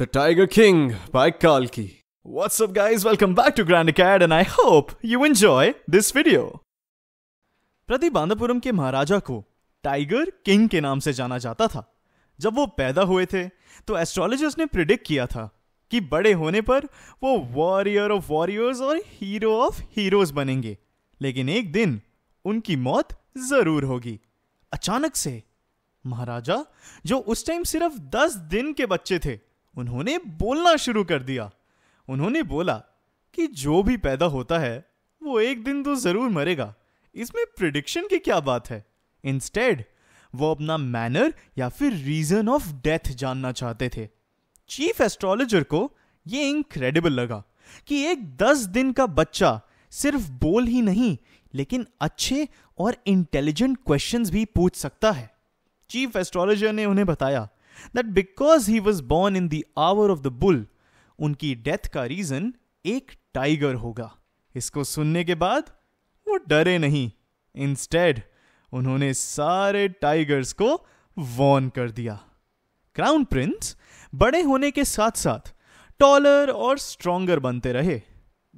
The Tiger King by Kalki. What's up guys, welcome back to Grandicad and I hope you enjoy this video. प्रतिबांधापुरम के महाराजा को tiger king के नाम से जाना जाता था जब वो पैदा हुए थे तो एस्ट्रोलॉजर्स ने प्रिडिक्ट किया था कि बड़े होने पर वो वॉरियर ऑफ वॉरियर्स और हीरो ऑफ हीरोज बनेंगे लेकिन एक दिन उनकी मौत जरूर होगी अचानक से महाराजा जो उस टाइम सिर्फ दस दिन के बच्चे थे उन्होंने बोलना शुरू कर दिया उन्होंने बोला कि जो भी पैदा होता है वो एक दिन तो जरूर मरेगा इसमें प्रिडिक्शन की क्या बात है इंस्टेड वो अपना मैनर या फिर रीजन ऑफ डेथ जानना चाहते थे चीफ एस्ट्रोलॉजर को ये इनक्रेडिबल लगा कि एक दस दिन का बच्चा सिर्फ बोल ही नहीं लेकिन अच्छे और इंटेलिजेंट क्वेश्चंस भी पूछ सकता है चीफ एस्ट्रोलॉजर ने उन्हें बताया that because he was born in the hour of the bull उनकी डेथ का रीजन एक टाइगर होगा इसको सुनने के बाद वो डरे नहीं इंस्टेड उन्होंने सारे टाइगर्स को वॉर्न कर दिया क्राउन प्रिंस बड़े होने के साथ साथ टॉलर और स्ट्रॉन्गर बनते रहे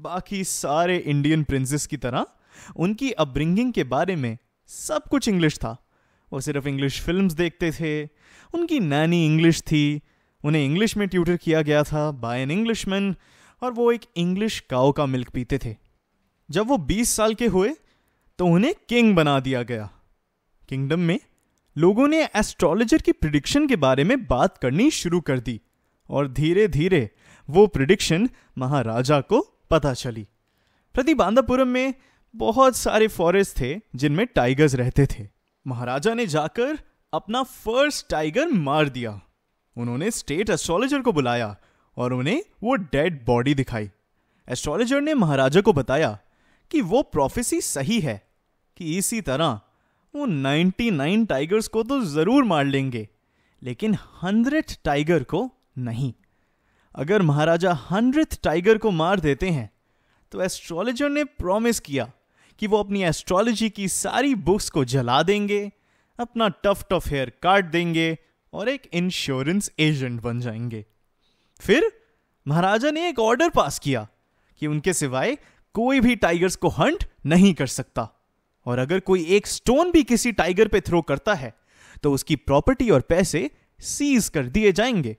बाकी सारे इंडियन प्रिंसेस की तरह उनकी अपब्रिंगिंग के बारे में सब कुछ इंग्लिश था वो सिर्फ इंग्लिश फिल्म्स देखते थे उनकी नानी इंग्लिश थी उन्हें इंग्लिश में ट्यूटर किया गया था बाय एन मैन और वो एक इंग्लिश काओ का मिल्क पीते थे जब वो 20 साल के हुए तो उन्हें किंग बना दिया गया किंगडम में लोगों ने एस्ट्रोलॉजर की प्रिडिक्शन के बारे में बात करनी शुरू कर दी और धीरे धीरे वो प्रिडिक्शन महाराजा को पता चली प्रति बांदापुरम में बहुत सारे फॉरेस्ट थे जिनमें टाइगर्स रहते थे महाराजा ने जाकर अपना फर्स्ट टाइगर मार दिया उन्होंने स्टेट एस्ट्रोलॉजर को बुलाया और उन्हें वो डेड बॉडी दिखाई एस्ट्रोलॉजर ने महाराजा को बताया कि वो प्रोफेसी सही है कि इसी तरह वो 99 टाइगर्स को तो ज़रूर मार लेंगे लेकिन हंड्रेड टाइगर को नहीं अगर महाराजा हंड्रेड टाइगर को मार देते हैं तो एस्ट्रोलॉजर ने प्रॉमिस किया कि वो अपनी एस्ट्रोलॉजी की सारी बुक्स को जला देंगे अपना टफ टफ हेयर काट देंगे और एक इंश्योरेंस एजेंट बन जाएंगे फिर महाराजा ने एक ऑर्डर पास किया कि उनके सिवाय कोई भी टाइगर्स को हंट नहीं कर सकता और अगर कोई एक स्टोन भी किसी टाइगर पे थ्रो करता है तो उसकी प्रॉपर्टी और पैसे सीज कर दिए जाएंगे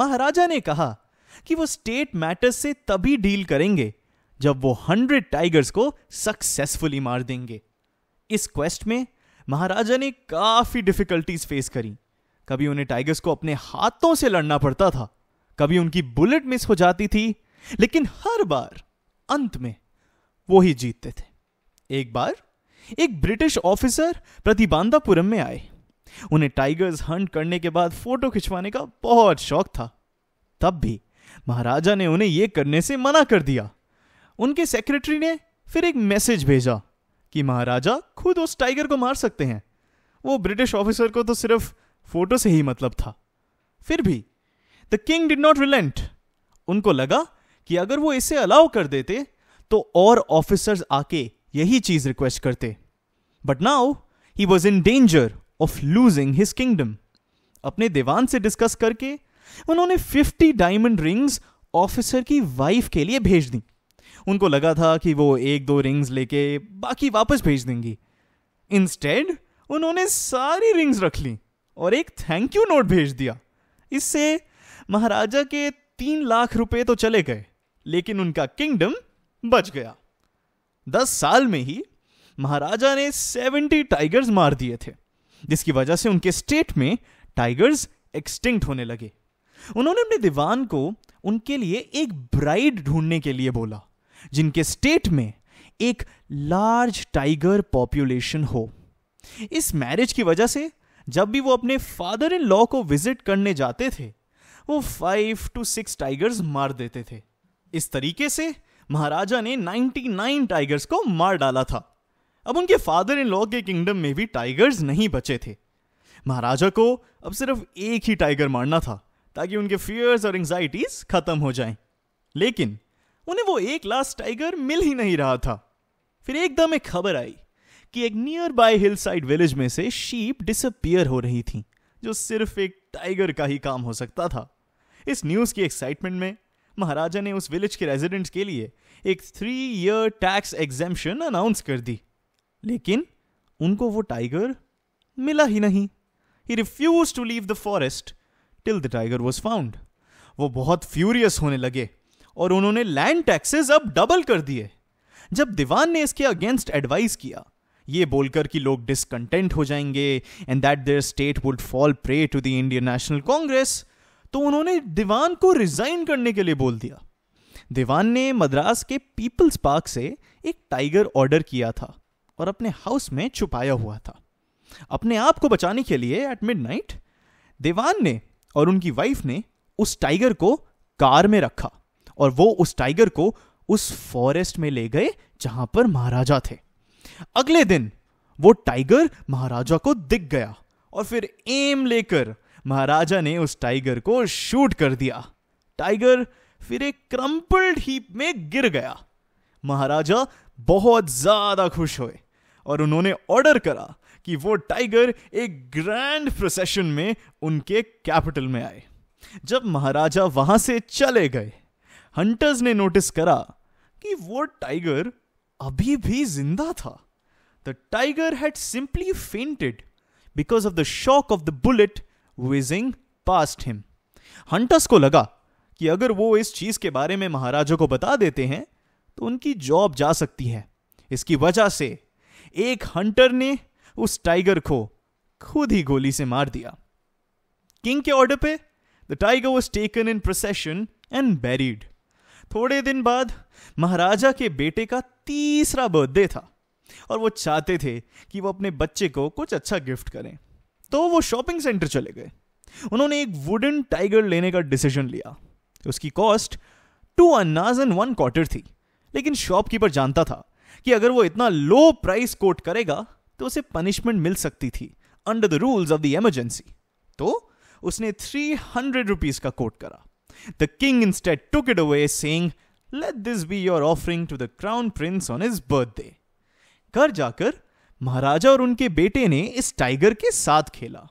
महाराजा ने कहा कि वो स्टेट मैटर्स से तभी डील करेंगे जब वो हंड्रेड टाइगर्स को सक्सेसफुली मार देंगे इस क्वेस्ट में महाराजा ने काफ़ी डिफिकल्टीज फेस करी कभी उन्हें टाइगर्स को अपने हाथों से लड़ना पड़ता था कभी उनकी बुलेट मिस हो जाती थी लेकिन हर बार अंत में वो ही जीतते थे एक बार एक ब्रिटिश ऑफिसर प्रतिबांधापुरम में आए उन्हें टाइगर्स हंट करने के बाद फोटो खिंचवाने का बहुत शौक था तब भी महाराजा ने उन्हें यह करने से मना कर दिया उनके सेक्रेटरी ने फिर एक मैसेज भेजा कि महाराजा खुद उस टाइगर को मार सकते हैं वो ब्रिटिश ऑफिसर को तो सिर्फ फोटो से ही मतलब था फिर भी the king did not relent उनको लगा कि अगर वो इसे अलाउ कर देते तो और ऑफिसर्स आके यही चीज रिक्वेस्ट करते but now he was in danger of losing his kingdom अपने दीवान से डिस्कस करके उन्होंने 50 डायमंड रिंग्स ऑफिसर की वाइफ के लिए भेज दी उनको लगा था कि वो एक दो रिंग्स लेके बाकी वापस भेज देंगी इंस्टेड उन्होंने सारी रिंग्स रख ली और एक थैंक यू नोट भेज दिया इससे महाराजा के तीन लाख रुपए तो चले गए लेकिन उनका किंगडम बच गया दस साल में ही महाराजा ने सेवेंटी टाइगर्स मार दिए थे जिसकी वजह से उनके स्टेट में टाइगर्स एक्सटिंक्ट होने लगे उन्होंने अपने दीवान को उनके लिए एक ब्राइड ढूंढने के लिए बोला जिनके स्टेट में एक लार्ज टाइगर पॉपुलेशन हो इस मैरिज की वजह से जब भी वो अपने फादर इन लॉ को विजिट करने जाते थे वो फाइव टू सिक्स टाइगर्स मार देते थे इस तरीके से महाराजा ने 99 टाइगर्स को मार डाला था अब उनके फादर इन लॉ के किंगडम में भी टाइगर्स नहीं बचे थे महाराजा को अब सिर्फ एक ही टाइगर मारना था ताकि उनके फियर्स और एंग्जाइटीज खत्म हो जाएं। लेकिन उन्हें वो एक लास्ट टाइगर मिल ही नहीं रहा था फिर एकदम एक खबर आई कि एक nearby hillside village में से शीप डिसअपियर हो रही थी जो सिर्फ एक टाइगर का ही काम हो सकता था इस न्यूज़ की एक्साइटमेंट में महाराजा ने उस विलेज के रेजिडेंट्स के लिए एक three year tax exemption announce कर दी लेकिन उनको वो टाइगर मिला ही नहीं he refuse to leave the forest till the tiger was found वो बहुत फ्यूरियस होने लगे और उन्होंने लैंड टैक्सेस अब डबल कर दिए जब दीवान ने इसके अगेंस्ट एडवाइस किया ये बोलकर कि लोग डिसकंटेंट हो जाएंगे and that their state would fall prey to the Indian National Congress तो उन्होंने दीवान को रिजाइन करने के लिए बोल दिया दीवान ने मद्रास के पीपल्स पार्क से एक टाइगर ऑर्डर किया था और अपने हाउस में छुपाया हुआ था अपने आप को बचाने के लिए एट नाइट दीवान ने और उनकी वाइफ ने उस टाइगर को कार में रखा और वो उस टाइगर को उस फॉरेस्ट में ले गए जहां पर महाराजा थे अगले दिन वो टाइगर महाराजा को दिख गया और फिर एम लेकर महाराजा ने उस टाइगर को शूट कर दिया टाइगर फिर एक क्रम्पल्ड हीप में गिर गया महाराजा बहुत ज्यादा खुश हुए और उन्होंने ऑर्डर करा कि वो टाइगर एक ग्रैंड प्रोसेशन में उनके कैपिटल में आए जब महाराजा वहां से चले गए हंटर्स ने नोटिस करा कि वो टाइगर अभी भी जिंदा था the tiger had simply fainted because of the shock of the bullet whizzing past him hunters को लगा कि अगर वो इस चीज के बारे में महाराजा को बता देते हैं तो उनकी जॉब जा सकती है इसकी वजह से एक हंटर ने उस टाइगर को खुद ही गोली से मार दिया किंग के ऑर्डर पे the tiger was taken in procession and buried थोड़े दिन बाद महाराजा के बेटे का तीसरा बर्थडे था और वो चाहते थे कि वो अपने बच्चे को कुछ अच्छा गिफ्ट करें तो वो शॉपिंग सेंटर चले गए उन्होंने एक वुडन टाइगर लेने का डिसीजन लिया उसकी cost two annas and one quarter थी लेकिन शॉपकीपर जानता था कि अगर वो इतना लो प्राइस कोट करेगा तो उसे पनिशमेंट मिल सकती थी under the rules of the emergency तो उसने थ्री हंड्रेड रुपीज का कोट करा The king instead took it away, saying, Let this be your offering to the crown prince on his birthday. घर जाकर महाराजा और उनके बेटे ने इस टाइगर के साथ खेला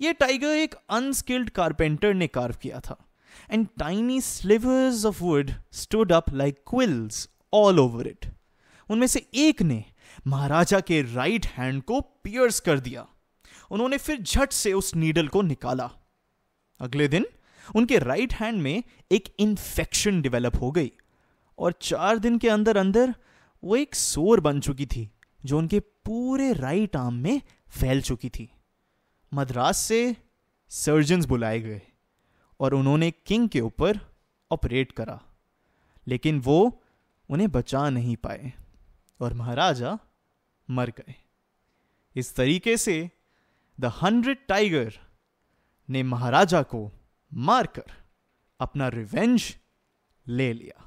यह टाइगर एक अनस्किल्ड कारपेंटर ने कार्व किया था and tiny slivers of wood stood up like quills all over it उनमें से एक ने महाराजा के राइट हैंड को पियर्स कर दिया उन्होंने फिर झट से उस नीडल को निकाला अगले दिन उनके राइट हैंड में एक इन्फेक्शन डेवलप हो गई और चार दिन के अंदर अंदर वो एक सोर बन चुकी थी जो उनके पूरे राइट आर्म में फैल चुकी थी मद्रास से सर्जन्स बुलाए गए और उन्होंने किंग के ऊपर ऑपरेट करा लेकिन वो उन्हें बचा नहीं पाए और महाराजा मर गए इस तरीके से द हंड्रेड टाइगर ने महाराजा को मारकर अपना रिवेंज ले लिया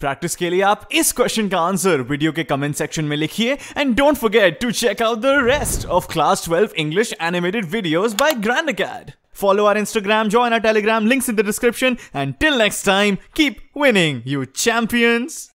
प्रैक्टिस के लिए आप इस क्वेश्चन का आंसर वीडियो के कमेंट सेक्शन में लिखिए and don't forget to check out the rest of class 12 English animated videos by Grand Acad follow our Instagram join our Telegram links in the description and till next time keep winning you champions